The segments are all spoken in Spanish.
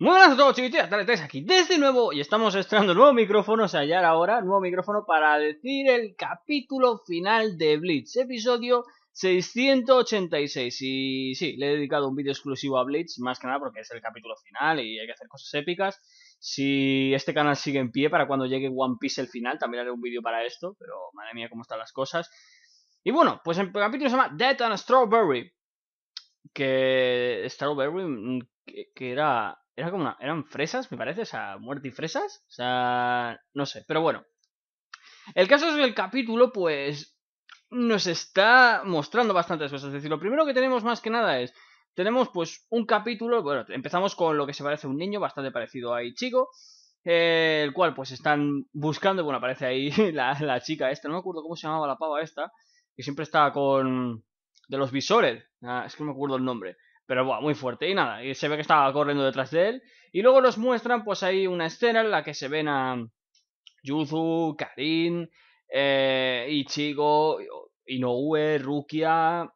Muy buenas a todos chiquitos, estáis aquí desde nuevo y estamos estrenando nuevo micrófono, o sea, ya nuevo micrófono para decir el capítulo final de Blitz, episodio 686 y sí, le he dedicado un vídeo exclusivo a Blitz, más que nada porque es el capítulo final y hay que hacer cosas épicas. Si este canal sigue en pie para cuando llegue One Piece el final, también haré un vídeo para esto, pero madre mía cómo están las cosas. Y bueno, pues el capítulo se llama Death and Strawberry, que Strawberry, mm, que era como eran fresas, me parece, o sea, muerte y fresas. O sea, no sé, pero bueno. El caso es que el capítulo, pues, nos está mostrando bastantes cosas. Es decir, lo primero que tenemos más que nada es, tenemos pues un capítulo, bueno, empezamos con lo que se parece a un niño, bastante parecido a Ichigo, eh, el cual pues están buscando, bueno, aparece ahí la, la, chica esta, no me acuerdo cómo se llamaba la pava esta, que siempre estaba con... de los visores, ah, es que no me acuerdo el nombre. Pero bueno, muy fuerte. Y nada, y se ve que estaba corriendo detrás de él. Y luego nos muestran, pues ahí una escena en la que se ven a Yuzu, Karin, eh, Ichigo, Inoue, Rukia,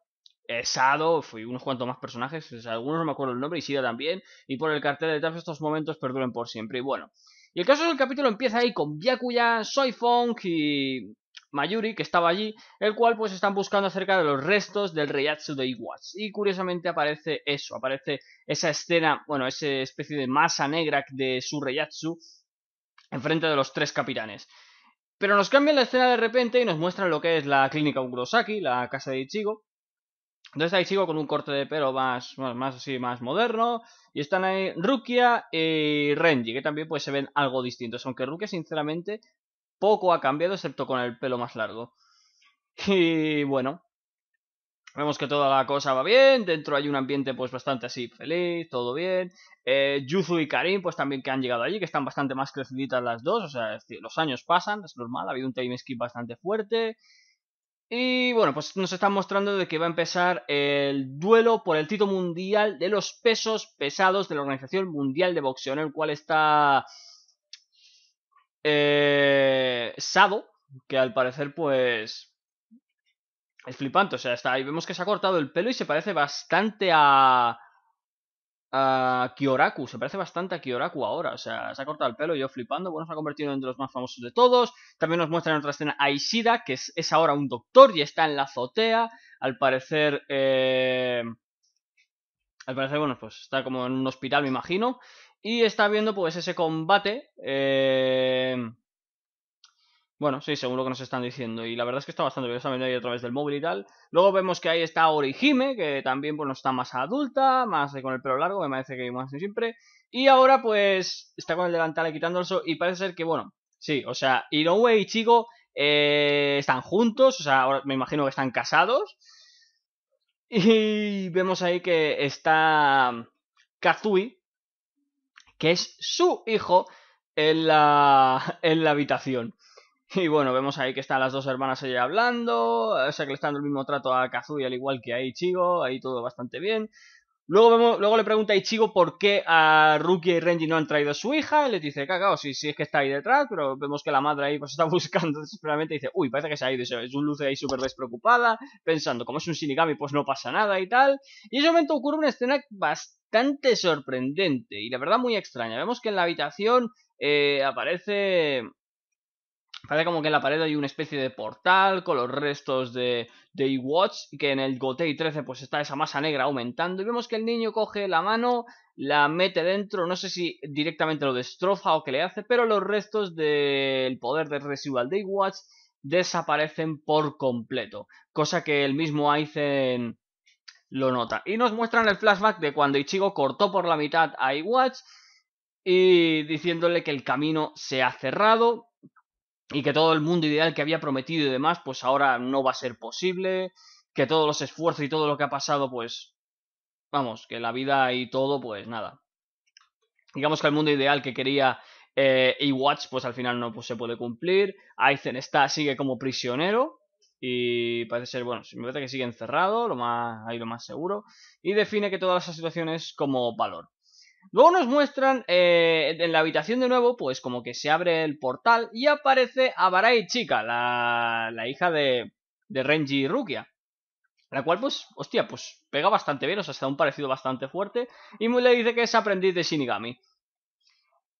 eh, Sado, fui unos cuantos más personajes, algunos no me acuerdo el nombre, y Sida también, y por el cartel de detrás estos momentos perduren por siempre, y bueno. Y el caso es que el capítulo empieza ahí con Byakuya, Soifong y Mayuri, que estaba allí, el cual pues están buscando acerca de los restos del reyatsu de Iwatsu. Y curiosamente aparece eso, aparece esa escena, bueno, esa especie de masa negra de su en frente de los tres capitanes. Pero nos cambian la escena de repente y nos muestran lo que es la clínica Ugrosaki, la casa de Ichigo, entonces está Ichigo con un corte de pelo más, más así, más moderno. Y están ahí Rukia y Renji, que también pues se ven algo distintos. Aunque Rukia, sinceramente, poco ha cambiado, excepto con el pelo más largo. Y bueno, vemos que toda la cosa va bien, dentro hay un ambiente pues bastante así feliz, todo bien. Eh, Yuzu y Karim pues también que han llegado allí, que están bastante más creciditas las dos, o sea, los años pasan, es normal, ha habido un time skip bastante fuerte. Y bueno, pues nos están mostrando de que va a empezar el duelo por el título mundial de los pesos pesados de la Organización Mundial de Boxeo, en el cual está eh, Sado, que al parecer, pues. Es flipante, o sea, está ahí. Vemos que se ha cortado el pelo y se parece bastante a. a Kiyoraku, Se parece bastante a Kyoraku ahora. O sea, se ha cortado el pelo y yo flipando. Bueno, se ha convertido en uno de los más famosos de todos. También nos muestra en otra escena a Ishida, que es, es, ahora un doctor y está en la azotea. Al parecer. Eh, al parecer, bueno, pues está como en un hospital, me imagino. Y está viendo, pues, ese combate. Eh, bueno, sí, según lo que nos están diciendo. Y la verdad es que está bastante bien. Está ahí a través del móvil y tal. Luego vemos que ahí está Orihime, que también, no está más adulta, más con el pelo largo, me parece que más siempre. Y ahora, pues, está con el delantal y Y parece ser que, bueno, sí, o sea, Inoue y Chigo eh, están juntos. O sea, ahora me imagino que están casados. Y vemos ahí que está Kazui, que es su hijo, en la, habitación. Y bueno, vemos ahí que están las dos hermanas allí hablando, o eh, sea que le están dando el mismo trato a Kazui al igual que a Ichigo, ahí todo bastante bien. Luego, le pregunta a Ichigo por qué a Rukia y Renji no han traído a su hija. le dice, cagao, si, si es que está ahí detrás, pero vemos que la madre ahí pues está buscando desesperadamente. Dice, uy, parece que se ha ido. Es un luce ahí súper despreocupada, pensando, como es un Shinigami, pues no pasa nada y tal. Y en ese momento ocurre una escena bastante sorprendente y la verdad muy extraña. Vemos que en la habitación eh, aparece Parece como que en la pared hay una especie de portal con los restos de, Day watch y que en el Gotei 13 pues está esa masa negra aumentando y vemos que el niño coge la mano, la mete dentro, no sé si directamente lo destroza o qué le hace, pero los restos del poder de residual de watch desaparecen por completo, cosa que el mismo Aizen lo nota. Y nos muestran el flashback de cuando Ichigo cortó por la mitad a watch y diciéndole que el camino se ha cerrado y que todo el mundo ideal que había prometido y demás, pues ahora no va a ser posible, que todos los esfuerzos y todo lo que ha pasado, pues vamos, que la vida y todo, pues nada. Digamos que el mundo ideal que quería eh, Watch, pues al final no pues se puede cumplir. Aizen está, sigue como prisionero. Y parece ser, bueno, me parece que sigue encerrado, lo más, ahí lo más seguro. Y define que todas las situaciones como valor. Luego nos muestran eh, en la habitación de nuevo, pues como que se abre el portal y aparece Avarai Chica, la, la hija de, de Renji y Rukia. La cual, pues, hostia, pues pega bastante bien, o sea, está un parecido bastante fuerte. Y le dice que es aprendiz de Shinigami.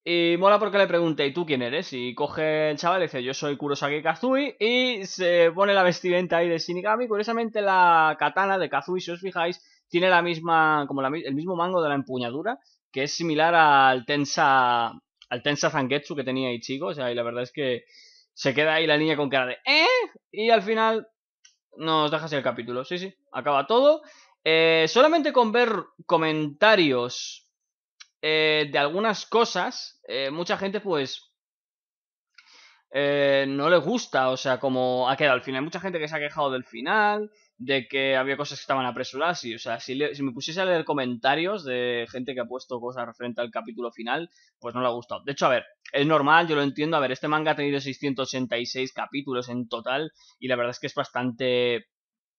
Y mola porque le pregunta, ¿y tú quién eres? Y coge el chaval y dice, yo soy Kurosaki Kazui. Y se pone la vestimenta ahí de Shinigami. Curiosamente la katana de Kazui, si os fijáis, tiene la misma, como la, el mismo mango de la empuñadura que es similar al Tensa, al Tensa Zangetsu que tenía Ichigo, o sea, y la verdad es que se queda ahí la niña con cara de ¿eh? Y al final nos dejas el capítulo, sí, sí, acaba todo. Eh, solamente con ver comentarios eh, de algunas cosas, eh, mucha gente pues no le gusta, o sea, como ha quedado al final. Hay mucha gente que se ha quejado del final, de que había cosas que estaban apresuradas. Y, o sea, si, si, me pusiese a leer comentarios de gente que ha puesto cosas referente al capítulo final, pues no le ha gustado. De hecho, a ver, es normal, yo lo entiendo. A ver, este manga ha tenido 686 capítulos en total y la verdad es que es bastante...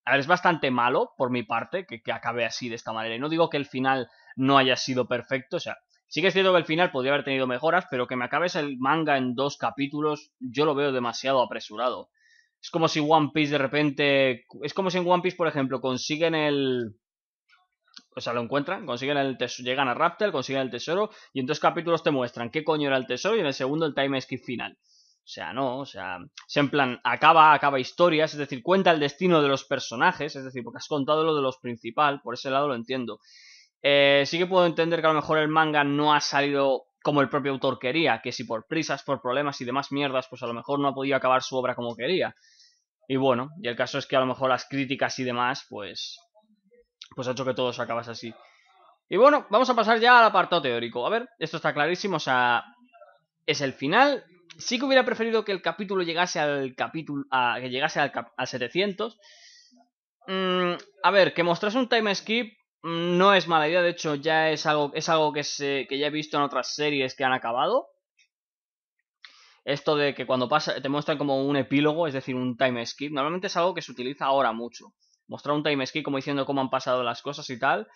A ver, es bastante malo por mi parte que, que acabe así de esta manera. Y no digo que el final no haya sido perfecto, o sea, Sí que es cierto que el final podría haber tenido mejoras, pero que me acabes el manga en dos capítulos, yo lo veo demasiado apresurado. Es como si One Piece de repente. Es como si en One Piece, por ejemplo, consiguen el. O sea, lo encuentran, consiguen el llegan a Raptor, consiguen el tesoro, y en dos capítulos te muestran qué coño era el tesoro, y en el segundo el time skip final. O sea, no, o sea, es en plan, acaba, acaba historias, es decir, cuenta el destino de los personajes, es decir, porque has contado lo de los principal, por ese lado lo entiendo. Eh, sí que puedo entender que a lo mejor el manga no ha salido como el propio autor quería, que si por prisas, por problemas y demás mierdas, pues a lo mejor no ha podido acabar su obra como quería. Y bueno, y el caso es que a lo mejor las críticas y demás, pues, pues ha hecho que todo se acabase así. Y bueno, vamos a pasar ya al apartado teórico. A ver, esto está clarísimo, o sea, es el final. Sí que hubiera preferido que el capítulo llegase al capítulo, a, que llegase al, 700. Mm, a ver, que mostrase un time skip Mm, no es mala idea, de hecho ya es algo, es algo que, se, que ya he visto en otras series que han acabado. Esto de que cuando pasa te muestran como un epílogo, es decir, un time skip, normalmente es algo que se utiliza ahora mucho. Mostrar un time skip como diciendo cómo han pasado las cosas y tal.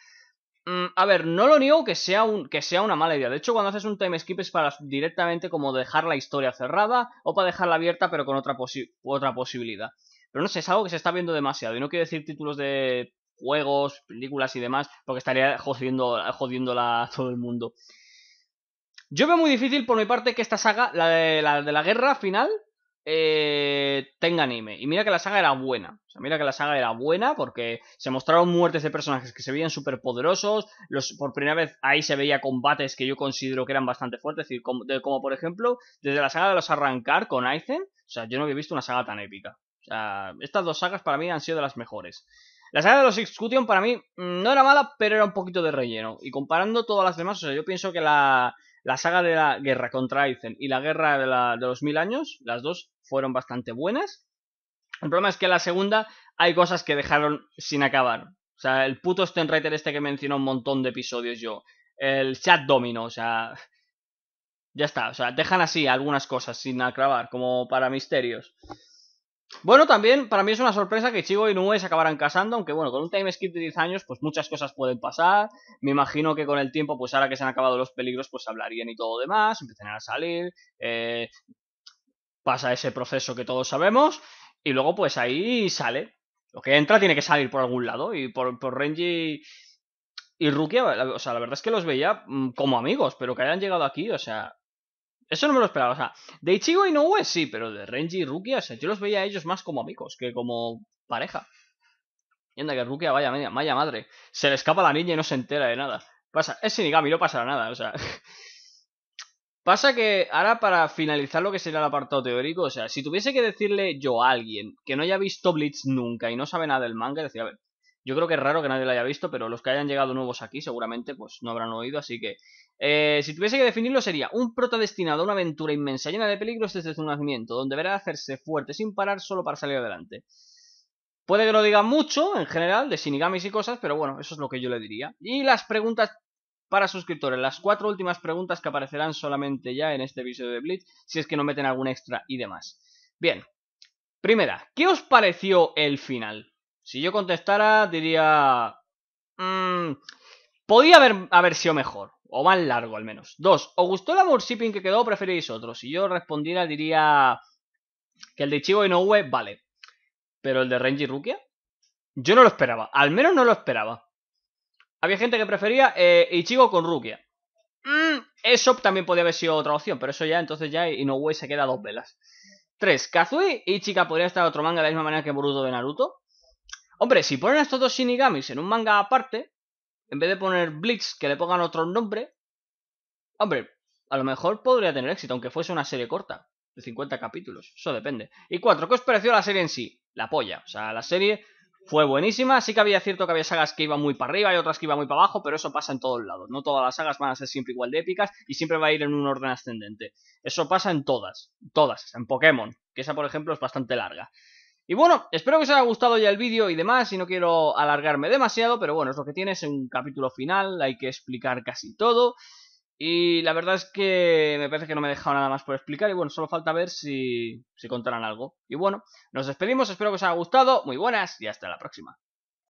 Mm, a ver, no lo niego que sea, un, que sea una mala idea. De hecho, cuando haces un time skip es para directamente como dejar la historia cerrada o para dejarla abierta pero con otra, otra posibilidad. Pero no sé, es algo que se está viendo demasiado. Y no quiero decir títulos de juegos, películas y demás, porque estaría jodiendo, jodiéndola a todo el mundo. Yo veo muy difícil por mi parte que esta saga, la de la, de la guerra final, eh, tenga anime. Y mira que la saga era buena. O sea, mira que la saga era buena porque se mostraron muertes de personajes que se veían súper poderosos. Los, por primera vez ahí se veía combates que yo considero que eran bastante fuertes. Es decir, como, por ejemplo, desde la saga de los arrancar con Aizen. O sea, yo no había visto una saga tan épica. O sea, estas dos sagas para mí han sido de las mejores. La saga de los Excution para mí mm, no era mala, pero era un poquito de relleno. Y comparando todas las demás, o sea, yo pienso que la, la saga de la guerra contra Aizen y la guerra de, los mil años, las dos fueron bastante buenas. El problema es que en la segunda hay cosas que dejaron sin acabar. O sea, el puto Stenreiter este que mencionó un montón de episodios yo. El chat domino, o sea... Ya está, o sea, dejan así algunas cosas sin acabar, como para misterios. Bueno, también para mí es una sorpresa que Chigo y Nue se acabaran casando, aunque bueno, con un time skip de 10 años, pues muchas cosas pueden pasar. Me imagino que con el tiempo, pues ahora que se han acabado los peligros, pues hablarían y todo demás, empezarán a salir, eh, pasa ese proceso que todos sabemos, y luego pues ahí sale. Lo que entra tiene que salir por algún lado, y por, por Renji y Rukia, o sea, la verdad es que los veía mm, como amigos, pero que hayan llegado aquí, o sea, eso no me lo esperaba. O sea, de Ichigo y Noue sí, pero de Renji y Rukia, o sea, yo los veía a ellos más como amigos que como pareja. Y anda que Rukia, vaya, media, vaya madre. Se le escapa a la niña y no se entera de nada. Pasa, es Sinigami, no pasará nada, o sea. Pasa que ahora para finalizar lo que sería el apartado teórico, o sea, si tuviese que decirle yo a alguien que no haya visto Blitz nunca y no sabe nada del manga, decía, a ver, yo creo que es raro que nadie lo haya visto, pero los que hayan llegado nuevos aquí seguramente pues no habrán oído, así que... Eh, si tuviese que definirlo sería un proto destinado a una aventura inmensa llena de peligros desde su nacimiento, donde deberá hacerse fuerte sin parar solo para salir adelante. Puede que lo diga mucho en general de sinigamis y cosas, pero bueno, eso es lo que yo le diría. Y las preguntas para suscriptores, las cuatro últimas preguntas que aparecerán solamente ya en este episodio de Blitz, si es que no meten algún extra y demás. Bien, primera, ¿qué os pareció el final? Si yo contestara, diría... Mm, podía haber, haber sido mejor, o más largo al menos. Dos, ¿os gustó el amor shipping que quedó o preferís otro? Si yo respondiera, diría que el de y Inoue, vale. Pero el de Renji Rukia, yo no lo esperaba, al menos no lo esperaba. Había gente que prefería eh, Ichigo con Rukia. Mm, eso también podía haber sido otra opción, pero eso ya, entonces ya Inoue se queda a dos velas. Tres. Kazui y Chica podría estar en otro manga de la misma manera que Boruto de Naruto. Hombre, si ponen estos dos Shinigamis en un manga aparte, en vez de poner Blitz que le pongan otro nombre, hombre, a lo mejor podría tener éxito, aunque fuese una serie corta, de 50 capítulos, eso depende. Y cuatro, ¿qué os pareció la serie en sí? La polla, o sea, la serie fue buenísima, sí que había cierto que había sagas que iban muy para arriba y otras que iban muy para abajo, pero eso pasa en todos lados, no todas las sagas van a ser siempre igual de épicas y siempre va a ir en un orden ascendente. Eso pasa en todas, todas, en Pokémon, que esa por ejemplo es bastante larga. Y bueno, espero que os haya gustado ya el vídeo y demás, y no quiero alargarme demasiado, pero bueno, es lo que tiene, es un capítulo final, hay que explicar casi todo. Y la verdad es que me parece que no me he dejado nada más por explicar, y bueno, solo falta ver si, se contarán algo. Y bueno, nos despedimos, espero que os haya gustado, muy buenas y hasta la próxima.